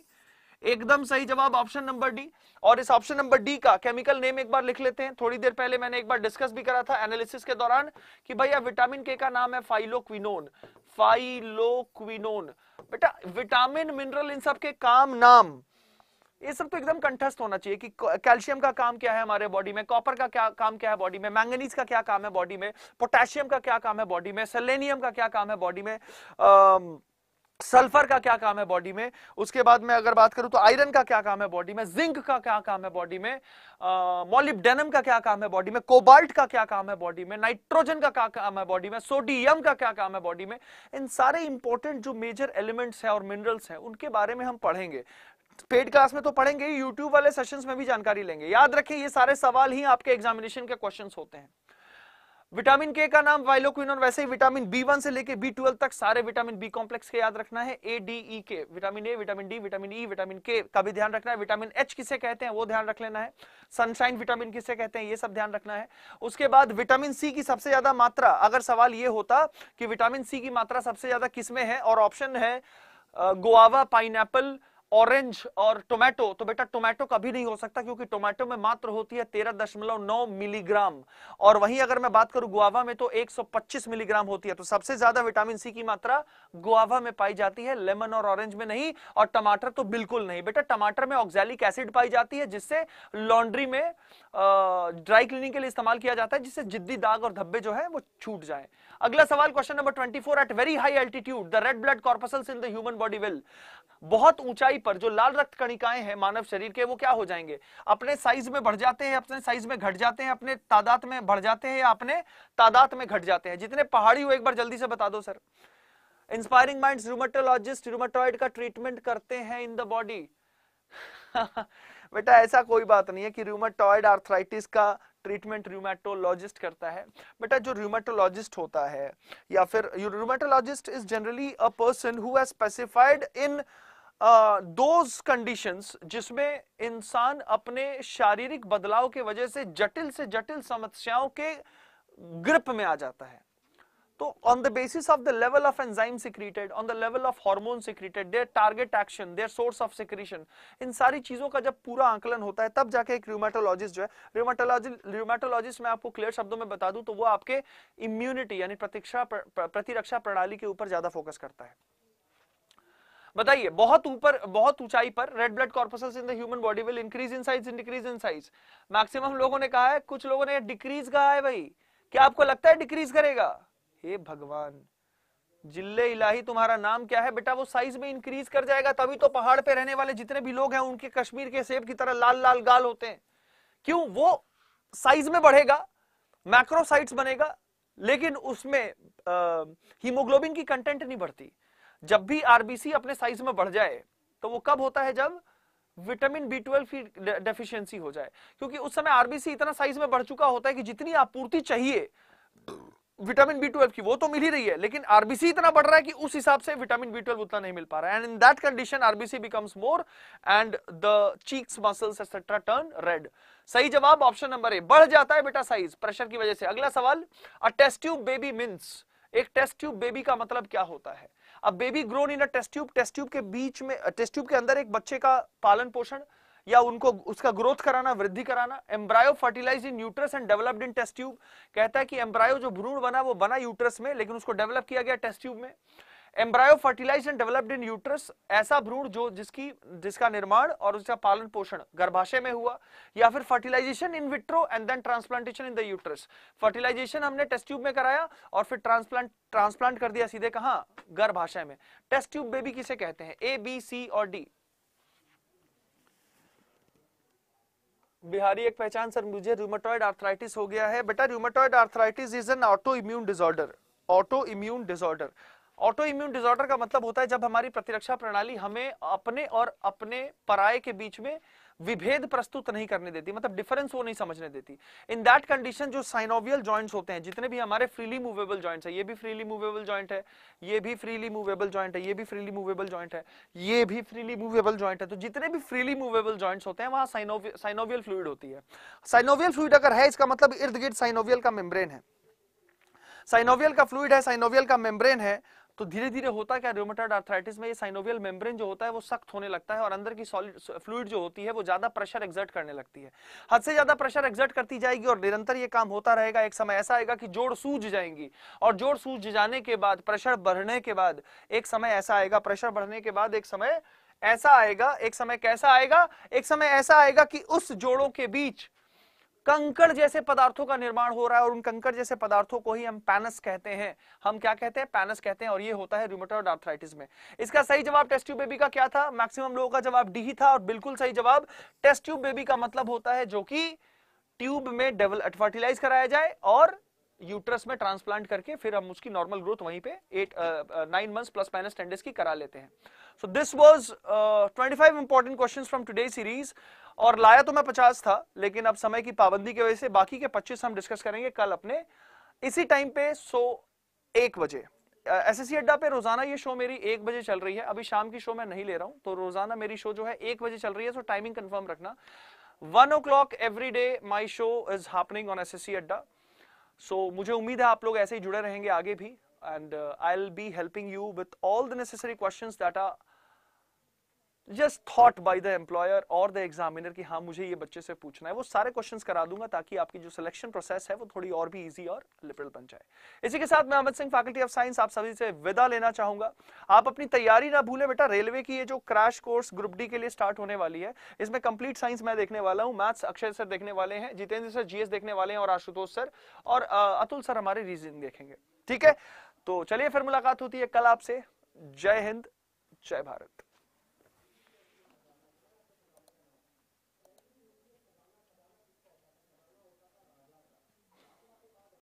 एकदम सही जवाब ऑप्शन नंबर डी और इस ऑप्शन नंबर डी का केमिकल नेम एक बार लिख लेते हैं थोड़ी देर पहले मैंने एक बार डिस्कस भी करा था एनालिसिस के दौरान कि भैया विटामिन के का नाम है फाइलोक्विनोन फाइलोक्विनोन बेटा विटामिन मिनरल इन सब के काम नाम ये सब तो एकदम कंठस्थ होना चाहिए कि कैल्शियम का काम क्या है हमारे बॉडी में कॉपर का क्या काम क्या है बॉडी में मैंगनीज का क्या काम है बॉडी में पोटेशियम का क्या काम है बॉडी में सेलेनियम का क्या काम है बॉडी में सल्फर का क्या काम है बॉडी में उसके बाद मैं अगर बात करूं तो आयरन का क्या काम है बॉडी में जिंक का क्या काम है बॉडी में मोलिब्डेनम का क्या काम है बॉडी में कोबाल्ट का क्या काम है बॉडी में नाइट्रोजन का क्या काम है बॉडी में सोडियम का क्या काम है बॉडी में इन सारे इंपॉर्टेंट जो मेजर एलिमेंट्स है और मिनरल्स है उनके बारे में हम पढ़ेंगे पेड क्लास में तो पढ़ेंगे यूट्यूब वाले सेशंस में भी जानकारी लेंगे याद रखें ये सारे सवाल ही आपके एग्जामिनेशन के क्वेश्चंस होते हैं विटामिन के का नाम वाइलोक्विन और वैसे ही विटामिन बी वन से लेके बी ट्वेल्व तक सारे विटामिन बी कॉम्प्लेक्स के याद रखना है ए D E K vitamin A vitamin D vitamin E vitamin K का भी ध्यान रखना है विटामिन एच किसे कहते हैं वो ध्यान रख लेना है सनशाइन विटामिन किसे कहते हैं ये सब ध्यान रखना है उसके बाद विटामिन सी की सबसे ज्यादा मात्रा अगर सवाल ये होता कि विटामिन सी की मात्रा सबसे ज्यादा किसमें है और ऑप्शन है गोआवा पाइन ऑरेंज और टोमेटो तो बेटा टोमेटो कभी नहीं हो सकता क्योंकि टोमेटो में मात्र होती है तेरह दशमलव नौ मिलीग्राम और वहीं अगर मैं बात करूं गुआवा में तो पच्चीस मिलीग्राम होती है तो सबसे ज्यादा विटामिन सी की मात्रा गुआवा में पाई जाती है लेमन और ऑरेंज में नहीं और टमाटर तो बिल्कुल नहीं बेटा टमाटर में ऑक्जेलिक एसिड पाई जाती है जिससे लॉन्ड्री में ड्राई क्लीनिंग के लिए इस्तेमाल किया जाता है जिससे जिद्दी दाग और धब्बे जो है वो छूट जाए अगला सवाल question number twenty eight very high altitude the red blood corpuscles in the human body will बहुत ऊंचाई मोटाई पर जो लाल रक्त कणिकाएं हैं मानव शरीर के वो क्या हो जाएंगे अपने साइज में बढ़ जाते हैं अपने साइज में घट जाते हैं अपने तादाद में बढ़ जाते हैं या अपने तादाद में घट जाते हैं जितने पहाड़ी हो एक बार जल्दी से बता दो sir inspiring mind rheumatologist rheumatoid का ट्रीटमेंट करते हैं इन द बॉडी बेटा ऐसा कोई बात नहीं है कि रूमाटॉइड आर्थराइटिस का ट्रीटमेंट रूमेटोलॉजिस्ट करता है बेटा जो रूमेटोलॉजिस्ट होता है या फिर rheumatologist is generally a person who has specified in those conditions जिसमें इंसान अपने शारीरिक बदलाव के वजह से जटिल से जटिल समस्याओं के ग्रिप में आ जाता है तो on the basis of the level of enzyme secreted on the level of hormone secreted their target action their source of secretion इन सारी चीजों का जब पूरा आंकलन होता है तब जाके एक र्यूमेटोलॉजिस्ट जो है र्यूमेटोलॉजी र्यूमेटोलॉजिस्ट मैं आपको क्लियर शब्दों में बता दूं तो वो आपके इम्यूनिटी यानी प्रतिरक्षा प्रतिरक्षा प्रणाली के ऊपर ज्यादा फोकस करता है बताइए बहुत ऊपर बहुत ऊंचाई पर red blood corpuscle in the human body will increase in size in decrease in size maximum लोगों ने कहा है कुछ लोगों ने डिक्रीज कहा है भाई क्या आपको लगता है डिक्रीज करेगा हे भगवान जिले इलाही तुम्हारा नाम क्या है बेटा वो साइज में इंक्रीज कर जाएगा तभी तो पहाड़ पे रहने वाले जितने भी लोग हैं उनके कश्मीर के सेब की तरह लाल लाल गाल होते हैं क्यों वो साइज में बढ़ेगा मैक्रोसाइट्स बनेगा लेकिन उसमें हीमोग्लोबिन की कंटेंट नहीं बढ़ती जब भी आरबीसी अपने साइज में बढ़ जाए तो वो कब होता है जब विटामिन बी ट्वेल्व की डेफिशिएंसी हो जाए क्योंकि उस समय आरबीसी इतना साइज में बढ़ चुका होता है कि जितनी आपूर्ति चाहिए विटामिन बी ट्वेल्व की वो तो मिल ही रही है लेकिन आरबीसी इतना बढ़ रहा है कि उस हिसाब से विटामिन बी ट्वेल्व उतना नहीं मिल पा रहा है and in that condition RBC becomes more and the cheeks muscles etcetera turn red सही जवाब ऑप्शन नंबर ए बढ़ जाता है बेटा साइज प्रेशर की वजह से अगला सवाल a test tube baby means एक टेस्ट ट्यूब बेबी का मतलब क्या होता है अब baby grown in a test tube test tube के बीच में टेस्ट ट्यूब के अंदर एक बच्चे का पालन पोषण या उनको उसका ग्रोथ कराना वृद्धि कराना embryo fertilize in uterus and developed in test tube कहता है कि एम्ब्रायो जो भ्रूण बना वो बना यूट्रस में लेकिन उसको डेवलप किया गया टेस्ट ट्यूब में embryo fertilize and developed in uterus ऐसा भ्रूण जो जिसकी जिसका निर्माण और उसका पालन पोषण गर्भाशय में हुआ या फिर fertilization in vitro and then transplantation in the uterus fertilization हमने टेस्ट ट्यूब में कराया और फिर ट्रांसप्लांट ट्रांसप्लांट कर दिया सीधे कहा गर्भाशय में टेस्ट ट्यूब बेबी किसे कहते हैं ए बी सी और डी बिहारी एक पहचान सर मुझे रूमेटॉइड आर्थराइटिस हो गया है बेटा rheumatoid arthritis is an autoimmune disorder autoimmune disorder autoimmune disorder का मतलब होता है जब हमारी प्रतिरक्षा प्रणाली हमें अपने और अपने पराये के बीच में विभेद प्रस्तुत नहीं करने देती मतलब डिफरेंस वो नहीं समझने देती इन दैट कंडीशन जो साइनोवियल जॉइंट्स होते हैं जितने भी हमारे फ्रीली मूवेबल जॉइंट्स है ये भी फ्रीली मूवेबल जॉइंट है ये भी फ्रीली मूवेबल जॉइंट है ये भी फ्रीली मूवेबल जॉइंट है ये भी फ्रीली मूवेबल जॉइंट है तो जितने भी फ्रीली मूवेबल जॉइंट्स होते हैं वहां साइनोवियल फ्लूड होती है साइनोवियल फ्लूड अगर है इसका मतलब इर्द गिर्द साइनोवियल का मेम्ब्रेन है साइनोवियल का फ्लूड है साइनोवियल का मेम्ब्रेन है तो धीरे धीरे होता क्या रोमोटाइड आर्थराइटिस में ये साइनोवियल मेम्ब्रेन जो होता है वो सख्त होने लगता है और अंदर की सॉलिड फ्लूड जो होती है वो ज्यादा प्रेशर एग्जर्ट करने लगती है हद से ज्यादा प्रेशर एग्जर्ट करती जाएगी और निरंतर ये काम होता रहेगा एक समय ऐसा आएगा कि जोड़ सूज जाएंगी और जोड़ सूज जाने के बाद प्रेशर बढ़ने के बाद एक समय ऐसा आएगा प्रेशर बढ़ने के बाद एक समय ऐसा आएगा एक समय कैसा आएगा एक समय ऐसा आएगा कि उस जोड़ों के बीच कंकड़ जैसे पदार्थों का निर्माण हो रहा है और उन कंकड़ जैसे पदार्थों को ही हम पैनस कहते हैं हम क्या कहते हैं पैनस कहते हैं और ये होता है रूमेटॉइड आर्थराइटिस में इसका सही जवाब टेस्ट बेबी का क्या था मैक्सिमम लोगों का जवाब डी ही था और बिल्कुल सही जवाब टेस्ट्यूब बेबी का मतलब होता है जो कि ट्यूब में डेवलप फर्टिलाइज कराया जाए और यूट्रस में ट्रांसप्लांट करके फिर हम उसकी नॉर्मल ग्रोथ वहीं पे eight nine months plus minus ten days की करा लेते हैं so this was 25 important question from today series और लाया तो मैं पचास था लेकिन अब समय की पाबंदी की वजह से बाकी के पच्चीस हम डिस्कस करेंगे कल अपने इसी टाइम पे सो एक बजे एस अड्डा पे रोजाना ये शो मेरी एक बजे चल रही है अभी शाम की शो मैं नहीं ले रहा हूं तो रोजाना मेरी शो जो है एक बजे चल रही है सो टाइमिंग कंफर्म रखना one o'clock every day my show is happening on S S C Adda so मुझे उम्मीद है आप लोग ऐसे ही जुड़े रहेंगे आगे भी and I be helping you with all the necessary question that are just thought by the employer और द एग्जामिनर कि हाँ मुझे ये बच्चे से पूछना है वो सारे क्वेश्चंस करा दूंगा ताकि आपकी जो सिलेक्शन प्रोसेस है वो थोड़ी और भी इजी और लिबरल बन जाए इसी के साथ मैं Amit Singh faculty of science आप सभी से विदा लेना चाहूंगा आप अपनी तैयारी ना भूलें बेटा रेलवे की ये जो क्रैश कोर्स ग्रुप डी के लिए स्टार्ट होने वाली है इसमें कंप्लीट साइंस मैं देखने वाला हूँ मैथ्स अक्षय सर देखने वाले हैं जितेंद्र सर जीएस देखने वाले हैं और आशुतोष सर और अतुल सर हमारे रीजन देखेंगे ठीक है तो चलिए फिर मुलाकात होती है कल आपसे जय हिंद जय भारत